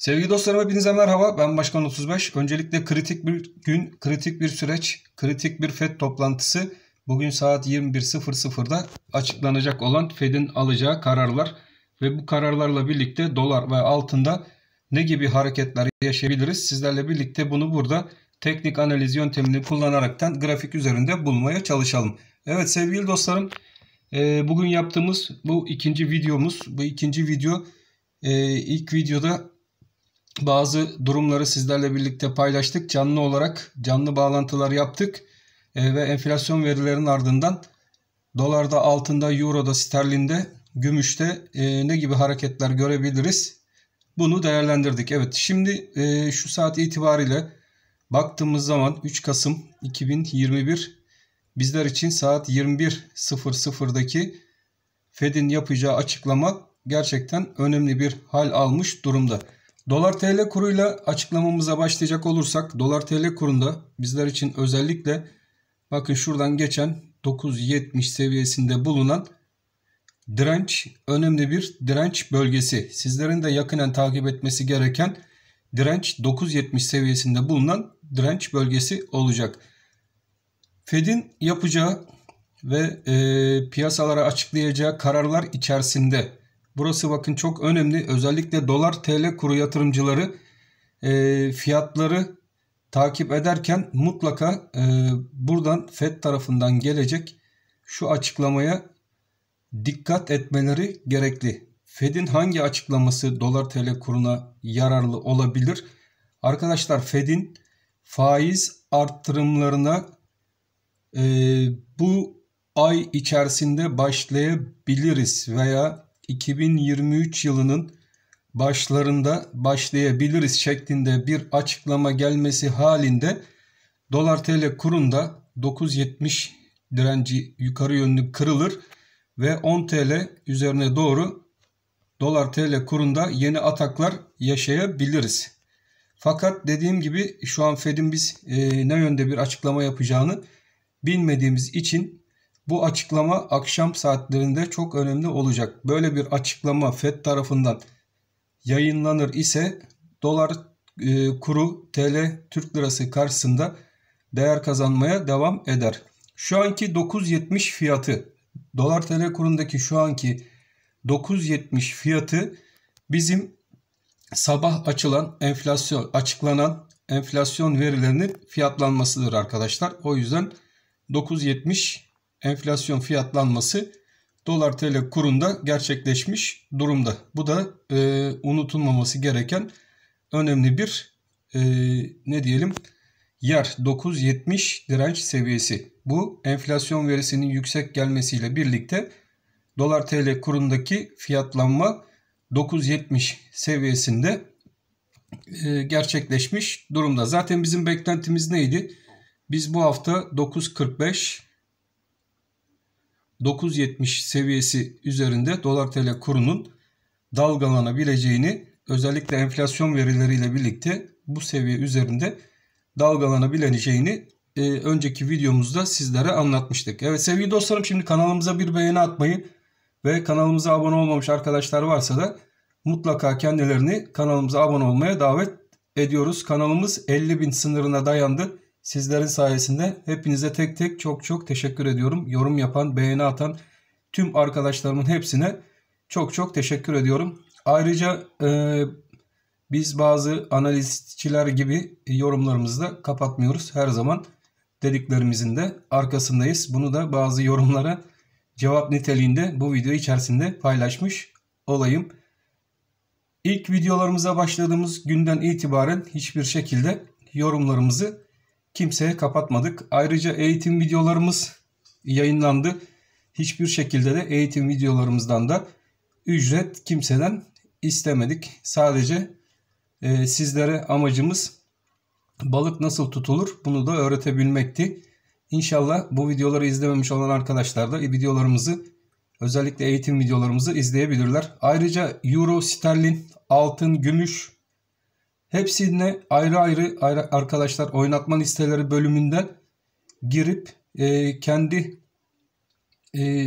Sevgili dostlarım hepinize merhaba. Ben Başkan 35. Öncelikle kritik bir gün, kritik bir süreç, kritik bir FED toplantısı. Bugün saat 21.00'da açıklanacak olan FED'in alacağı kararlar ve bu kararlarla birlikte dolar ve altında ne gibi hareketler yaşayabiliriz? Sizlerle birlikte bunu burada teknik analiz yöntemini kullanaraktan grafik üzerinde bulmaya çalışalım. Evet sevgili dostlarım e, bugün yaptığımız bu ikinci videomuz. Bu ikinci video e, ilk videoda bazı durumları sizlerle birlikte paylaştık. Canlı olarak canlı bağlantılar yaptık e, ve enflasyon verilerinin ardından dolarda, altında, euroda, sterlinde, gümüşte e, ne gibi hareketler görebiliriz? Bunu değerlendirdik. Evet şimdi e, şu saat itibariyle baktığımız zaman 3 Kasım 2021 bizler için saat 21.00'daki Fed'in yapacağı açıklama gerçekten önemli bir hal almış durumda. Dolar TL kuruyla açıklamamıza başlayacak olursak dolar TL kurunda bizler için özellikle bakın şuradan geçen 9.70 seviyesinde bulunan direnç önemli bir direnç bölgesi. Sizlerin de yakinen takip etmesi gereken direnç 9.70 seviyesinde bulunan direnç bölgesi olacak. Fed'in yapacağı ve e, piyasalara açıklayacağı kararlar içerisinde Burası bakın çok önemli. Özellikle dolar TL kuru yatırımcıları e, fiyatları takip ederken mutlaka e, buradan FED tarafından gelecek şu açıklamaya dikkat etmeleri gerekli. Fed'in hangi açıklaması dolar TL kuruna yararlı olabilir? Arkadaşlar Fed'in faiz arttırımlarına e, bu ay içerisinde başlayabiliriz veya 2023 yılının başlarında başlayabiliriz şeklinde bir açıklama gelmesi halinde dolar TL kurunda 9.70 direnci yukarı yönlü kırılır ve 10 TL üzerine doğru dolar TL kurunda yeni ataklar yaşayabiliriz. Fakat dediğim gibi şu an Fed'in biz e, ne yönde bir açıklama yapacağını bilmediğimiz için bu açıklama akşam saatlerinde çok önemli olacak. Böyle bir açıklama Fed tarafından yayınlanır ise dolar e, kuru TL Türk lirası karşısında değer kazanmaya devam eder. Şu anki 9.70 fiyatı dolar TL kurundaki şu anki 9.70 fiyatı bizim sabah açılan enflasyon açıklanan enflasyon verilerinin fiyatlanmasıdır arkadaşlar. O yüzden 9.70 enflasyon fiyatlanması dolar tl kurunda gerçekleşmiş durumda. Bu da e, unutulmaması gereken önemli bir e, ne diyelim yer 970 direnç seviyesi. Bu enflasyon verisinin yüksek gelmesiyle birlikte dolar tl kurundaki fiyatlanma 970 seviyesinde e, gerçekleşmiş durumda. Zaten bizim beklentimiz neydi? Biz bu hafta 945 9.70 seviyesi üzerinde dolar tl kurunun dalgalanabileceğini özellikle enflasyon verileriyle birlikte bu seviye üzerinde dalgalanabileceğini e, önceki videomuzda sizlere anlatmıştık. Evet sevgili dostlarım şimdi kanalımıza bir beğeni atmayı ve kanalımıza abone olmamış arkadaşlar varsa da mutlaka kendilerini kanalımıza abone olmaya davet ediyoruz. Kanalımız 50 bin sınırına dayandı. Sizlerin sayesinde hepinize tek tek çok çok teşekkür ediyorum. Yorum yapan, beğeni atan tüm arkadaşlarımın hepsine çok çok teşekkür ediyorum. Ayrıca e, biz bazı analistçiler gibi yorumlarımızı da kapatmıyoruz. Her zaman dediklerimizin de arkasındayız. Bunu da bazı yorumlara cevap niteliğinde bu video içerisinde paylaşmış olayım. İlk videolarımıza başladığımız günden itibaren hiçbir şekilde yorumlarımızı kimseye kapatmadık. Ayrıca eğitim videolarımız yayınlandı. Hiçbir şekilde de eğitim videolarımızdan da ücret kimseden istemedik. Sadece e, sizlere amacımız balık nasıl tutulur bunu da öğretebilmekti. İnşallah bu videoları izlememiş olan arkadaşlar da videolarımızı özellikle eğitim videolarımızı izleyebilirler. Ayrıca Euro, Sterlin, Altın, Gümüş, Hepsine ayrı ayrı, ayrı arkadaşlar oynatma listeleri bölümünden girip e, kendi e,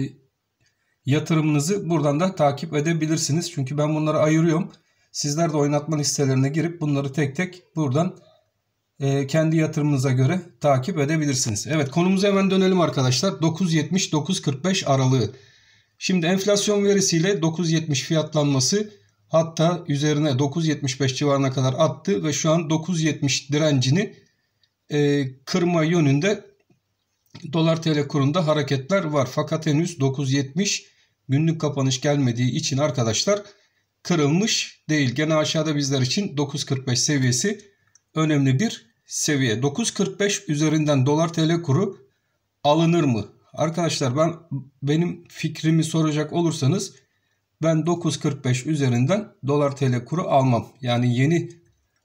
yatırımınızı buradan da takip edebilirsiniz. Çünkü ben bunları ayırıyorum. Sizler de oynatma listelerine girip bunları tek tek buradan e, kendi yatırımınıza göre takip edebilirsiniz. Evet konumuza hemen dönelim arkadaşlar. 9.70-9.45 aralığı. Şimdi enflasyon verisiyle 9.70 fiyatlanması Hatta üzerine 9.75 civarına kadar attı ve şu an 9.70 direncini e, kırma yönünde dolar tl kurunda hareketler var. Fakat henüz 9.70 günlük kapanış gelmediği için arkadaşlar kırılmış değil. Gene aşağıda bizler için 9.45 seviyesi önemli bir seviye. 9.45 üzerinden dolar tl kuru alınır mı? Arkadaşlar ben benim fikrimi soracak olursanız ben 9.45 üzerinden dolar tl kuru almam. Yani yeni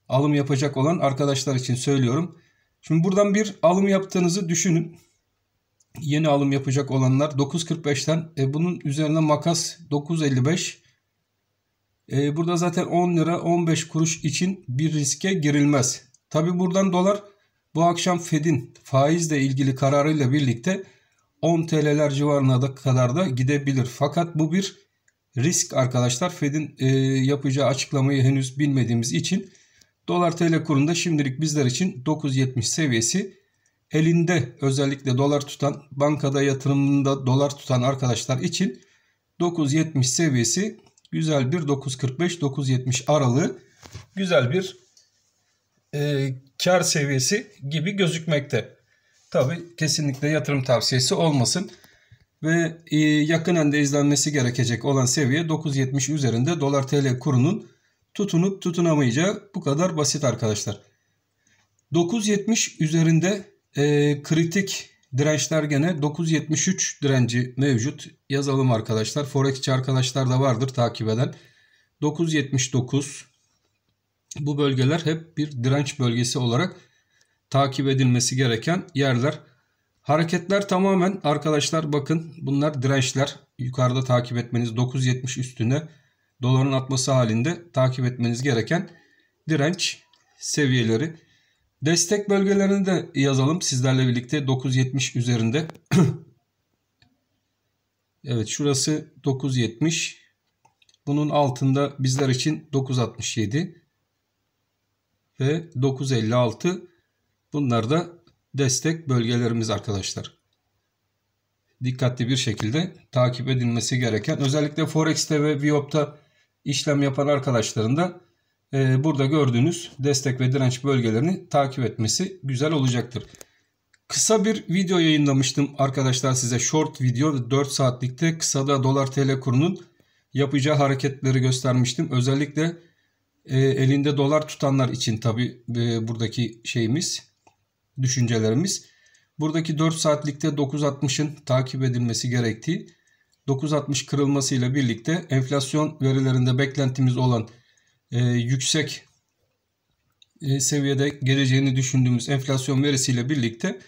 alım yapacak olan arkadaşlar için söylüyorum. Şimdi buradan bir alım yaptığınızı düşünün. Yeni alım yapacak olanlar 9.45'ten e, bunun üzerine makas 9.55 e, burada zaten 10 lira 15 kuruş için bir riske girilmez. Tabi buradan dolar bu akşam Fed'in faizle ilgili kararıyla birlikte 10 TL'ler civarına da kadar da gidebilir. Fakat bu bir risk arkadaşlar Fed'in e, yapacağı açıklamayı henüz bilmediğimiz için dolar TL kurunda şimdilik bizler için 9.70 seviyesi elinde özellikle dolar tutan bankada yatırımında dolar tutan arkadaşlar için 9.70 seviyesi güzel bir 9.45-9.70 aralığı güzel bir e, kar seviyesi gibi gözükmekte. Tabi kesinlikle yatırım tavsiyesi olmasın ve e, yakınen de izlenmesi gerekecek olan seviye 9.70 üzerinde dolar TL kurunun tutunup tutunamayacağı bu kadar basit arkadaşlar. 9.70 üzerinde e, kritik dirençler gene 9.73 direnci mevcut. Yazalım arkadaşlar. Forexçi arkadaşlar da vardır takip eden. 9.79 bu bölgeler hep bir direnç bölgesi olarak takip edilmesi gereken yerler. Hareketler tamamen arkadaşlar bakın bunlar dirençler. Yukarıda takip etmeniz 9.70 üstüne doların atması halinde takip etmeniz gereken direnç seviyeleri. Destek bölgelerini de yazalım sizlerle birlikte 9.70 üzerinde. evet şurası 9.70. Bunun altında bizler için 9.67 ve 9.56. Bunlar da destek bölgelerimiz arkadaşlar. Dikkatli bir şekilde takip edilmesi gereken özellikle Forex'te ve Biop'ta işlem yapan arkadaşların da e, burada gördüğünüz destek ve direnç bölgelerini takip etmesi güzel olacaktır. Kısa bir video yayınlamıştım arkadaşlar size short video 4 saatlikte kısada dolar tl kurunun yapacağı hareketleri göstermiştim. Özellikle e, elinde dolar tutanlar için tabi e, buradaki şeyimiz düşüncelerimiz. Buradaki 4 saatlikte 9.60'ın takip edilmesi gerektiği, 9.60 kırılmasıyla birlikte enflasyon verilerinde beklentimiz olan e, yüksek e, seviyede geleceğini düşündüğümüz enflasyon verisiyle birlikte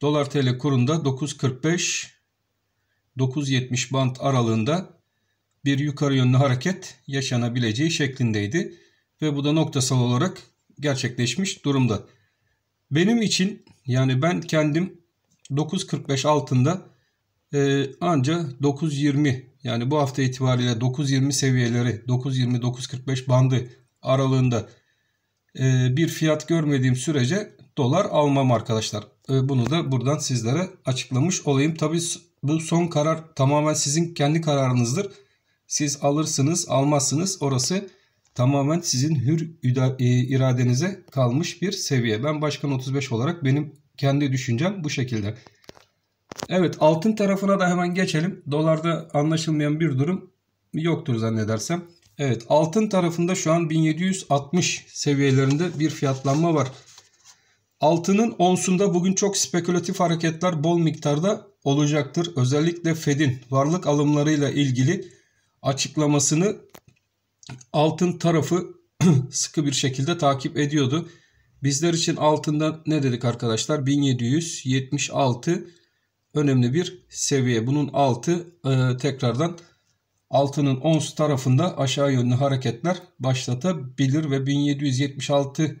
dolar tl kurunda 9.45 9.70 band aralığında bir yukarı yönlü hareket yaşanabileceği şeklindeydi ve bu da noktasal olarak gerçekleşmiş durumda. Benim için yani ben kendim 9.45 altında e, anca 9.20 yani bu hafta itibariyle 9.20 seviyeleri 9.20-9.45 bandı aralığında e, bir fiyat görmediğim sürece dolar almam arkadaşlar. E, bunu da buradan sizlere açıklamış olayım. Tabi bu son karar tamamen sizin kendi kararınızdır. Siz alırsınız almazsınız orası tamamen sizin hür e, iradenize kalmış bir seviye. Ben Başkan 35 olarak benim kendi düşüncem bu şekilde. Evet altın tarafına da hemen geçelim. Dolarda anlaşılmayan bir durum yoktur zannedersem. Evet altın tarafında şu an 1760 seviyelerinde bir fiyatlanma var. Altının onsunda bugün çok spekülatif hareketler bol miktarda olacaktır. Özellikle Fed'in varlık alımlarıyla ilgili açıklamasını altın tarafı sıkı bir şekilde takip ediyordu. Bizler için altında ne dedik arkadaşlar? 1776 önemli bir seviye. Bunun altı e, tekrardan altının ons tarafında aşağı yönlü hareketler başlatabilir ve 1776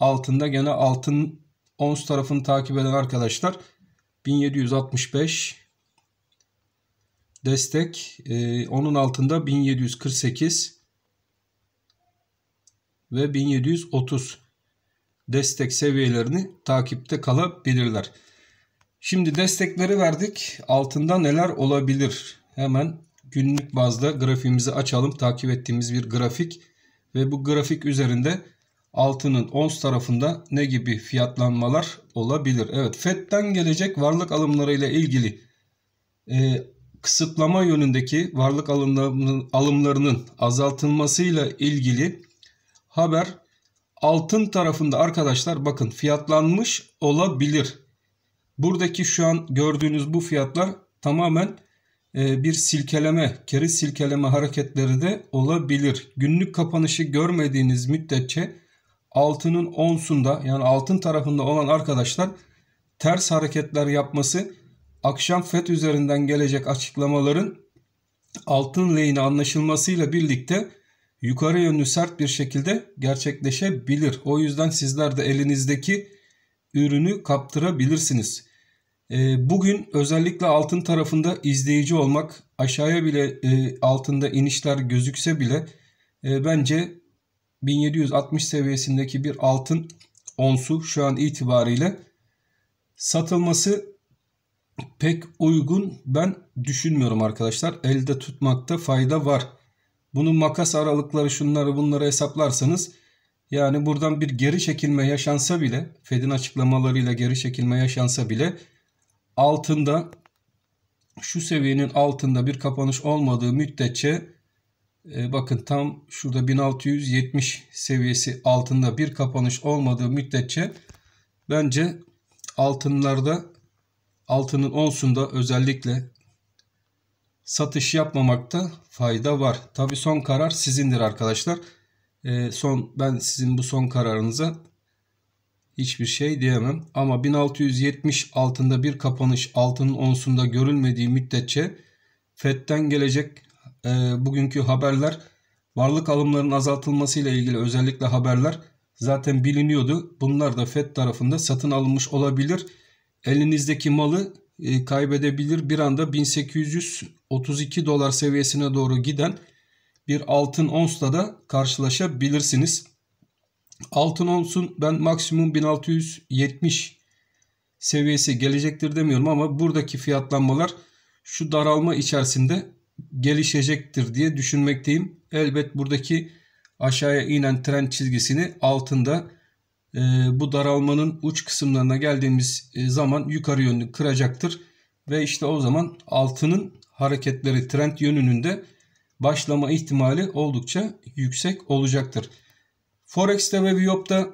altında gene altın ons tarafını takip eden arkadaşlar 1765 destek e, onun altında 1748 ve 1730 destek seviyelerini takipte kalabilirler. Şimdi destekleri verdik. Altında neler olabilir? Hemen günlük bazda grafiğimizi açalım. Takip ettiğimiz bir grafik ve bu grafik üzerinde altının ons tarafında ne gibi fiyatlanmalar olabilir? Evet FED'den gelecek varlık alımlarıyla ilgili e, kısıtlama yönündeki varlık alımlarının azaltılmasıyla ilgili haber altın tarafında arkadaşlar bakın fiyatlanmış olabilir. Buradaki şu an gördüğünüz bu fiyatlar tamamen e, bir silkeleme, keri silkeleme hareketleri de olabilir. Günlük kapanışı görmediğiniz müddetçe altının onsunda yani altın tarafında olan arkadaşlar ters hareketler yapması akşam FED üzerinden gelecek açıklamaların altın lehine anlaşılmasıyla birlikte yukarı yönlü sert bir şekilde gerçekleşebilir. O yüzden sizler de elinizdeki ürünü kaptırabilirsiniz. Ee, bugün özellikle altın tarafında izleyici olmak aşağıya bile e, altında inişler gözükse bile e, bence 1760 seviyesindeki bir altın onsu şu an itibariyle satılması pek uygun ben düşünmüyorum arkadaşlar. Elde tutmakta fayda var. Bunun makas aralıkları şunları bunları hesaplarsanız yani buradan bir geri çekilme yaşansa bile Fed'in açıklamalarıyla geri çekilme yaşansa bile altında şu seviyenin altında bir kapanış olmadığı müddetçe e, bakın tam şurada 1670 seviyesi altında bir kapanış olmadığı müddetçe bence altınlarda altının onsunda özellikle satış yapmamakta fayda var. Tabi son karar sizindir arkadaşlar. E, son Ben sizin bu son kararınıza hiçbir şey diyemem. Ama 1670 altında bir kapanış altının onsunda görülmediği müddetçe FED'den gelecek e, bugünkü haberler varlık alımlarının azaltılmasıyla ilgili özellikle haberler zaten biliniyordu. Bunlar da FED tarafında satın alınmış olabilir. Elinizdeki malı e, kaybedebilir. Bir anda 1832 dolar seviyesine doğru giden bir altın onsla da karşılaşabilirsiniz. Altın onsun ben maksimum 1670 seviyesi gelecektir demiyorum ama buradaki fiyatlanmalar şu daralma içerisinde gelişecektir diye düşünmekteyim. Elbet buradaki aşağıya inen trend çizgisini altında e, bu daralmanın uç kısımlarına geldiğimiz e, zaman yukarı yönlü kıracaktır. Ve işte o zaman altının hareketleri trend yönünün de başlama ihtimali oldukça yüksek olacaktır. Forex'te ve Viyop'ta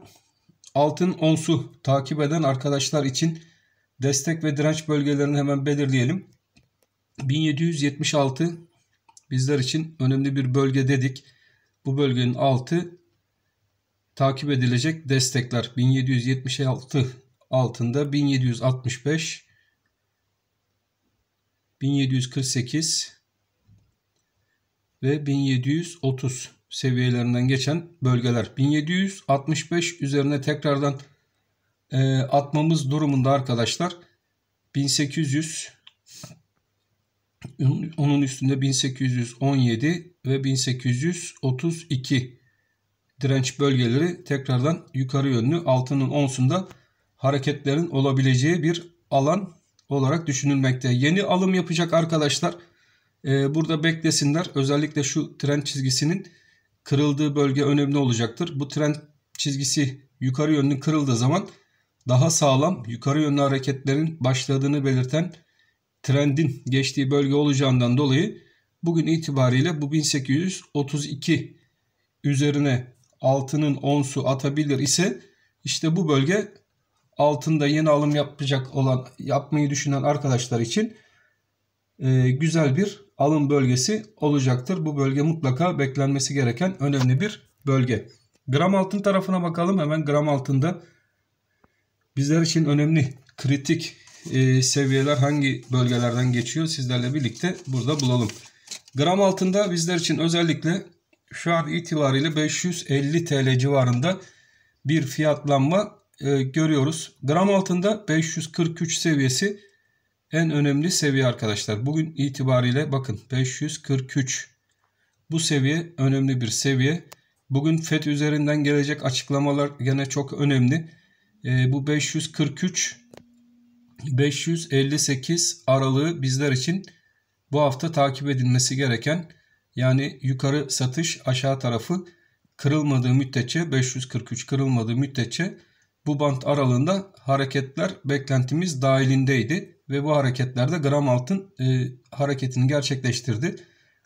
altın onsu takip eden arkadaşlar için destek ve direnç bölgelerini hemen belirleyelim. 1776 bizler için önemli bir bölge dedik. Bu bölgenin altı takip edilecek destekler 1776 altında 1765 1748 ve 1730 seviyelerinden geçen bölgeler. 1765 üzerine tekrardan e, atmamız durumunda arkadaşlar 1800 onun üstünde 1817 ve 1832 direnç bölgeleri tekrardan yukarı yönlü altının 10'sunda hareketlerin olabileceği bir alan olarak düşünülmekte. Yeni alım yapacak arkadaşlar e, burada beklesinler. Özellikle şu trend çizgisinin kırıldığı bölge önemli olacaktır. Bu trend çizgisi yukarı yönlü kırıldığı zaman daha sağlam yukarı yönlü hareketlerin başladığını belirten trendin geçtiği bölge olacağından dolayı bugün itibariyle bu 1832 üzerine altının onsu atabilir ise işte bu bölge altında yeni alım yapacak olan yapmayı düşünen arkadaşlar için e, güzel bir alım bölgesi olacaktır. Bu bölge mutlaka beklenmesi gereken önemli bir bölge. Gram altın tarafına bakalım. Hemen gram altında bizler için önemli kritik e, seviyeler hangi bölgelerden geçiyor sizlerle birlikte burada bulalım. Gram altında bizler için özellikle şu an itibariyle 550 TL civarında bir fiyatlanma e, görüyoruz. Gram altında 543 seviyesi en önemli seviye arkadaşlar. Bugün itibariyle bakın 543 bu seviye önemli bir seviye. Bugün FED üzerinden gelecek açıklamalar gene çok önemli. E, bu 543 558 aralığı bizler için bu hafta takip edilmesi gereken yani yukarı satış aşağı tarafı kırılmadığı müddetçe 543 kırılmadığı müddetçe bu bant aralığında hareketler beklentimiz dahilindeydi ve bu hareketlerde gram altın e, hareketini gerçekleştirdi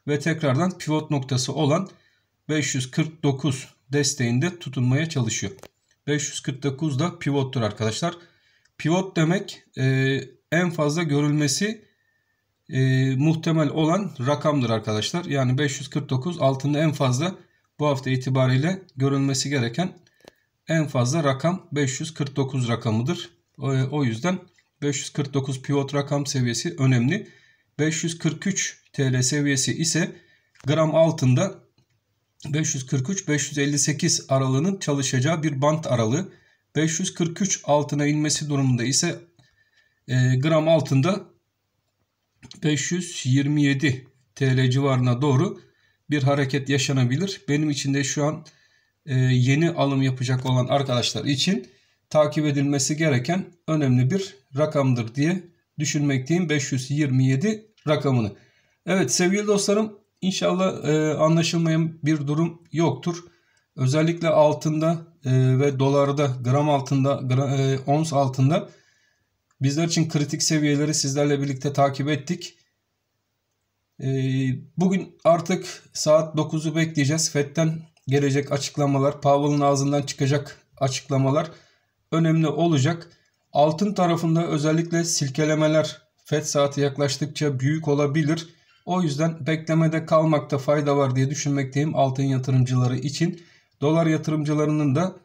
ve tekrardan pivot noktası olan 549 desteğinde tutunmaya çalışıyor. 549 da pivottur arkadaşlar. Pivot demek e, en fazla görülmesi e, muhtemel olan rakamdır arkadaşlar. Yani 549 altında en fazla bu hafta itibariyle görülmesi gereken en fazla rakam 549 rakamıdır. E, o yüzden 549 pivot rakam seviyesi önemli. 543 TL seviyesi ise gram altında 543-558 aralığının çalışacağı bir bant aralığı. 543 altına inmesi durumunda ise e, gram altında 527 TL civarına doğru bir hareket yaşanabilir. Benim için de şu an e, yeni alım yapacak olan arkadaşlar için takip edilmesi gereken önemli bir rakamdır diye düşünmekteyim 527 rakamını. Evet sevgili dostlarım inşallah e, anlaşılmayan bir durum yoktur. Özellikle altında e, ve dolarda gram altında gram, e, ons altında Bizler için kritik seviyeleri sizlerle birlikte takip ettik. Ee, bugün artık saat 9'u bekleyeceğiz. FED'den gelecek açıklamalar, Powell'ın ağzından çıkacak açıklamalar önemli olacak. Altın tarafında özellikle silkelemeler FED saati yaklaştıkça büyük olabilir. O yüzden beklemede kalmakta fayda var diye düşünmekteyim altın yatırımcıları için. Dolar yatırımcılarının da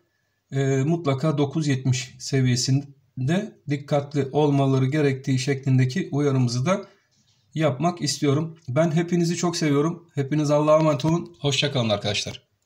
e, mutlaka 9.70 seviyesinin de dikkatli olmaları gerektiği şeklindeki uyarımızı da yapmak istiyorum. Ben hepinizi çok seviyorum. Hepiniz Allah'a emanet olun. Hoşçakalın arkadaşlar.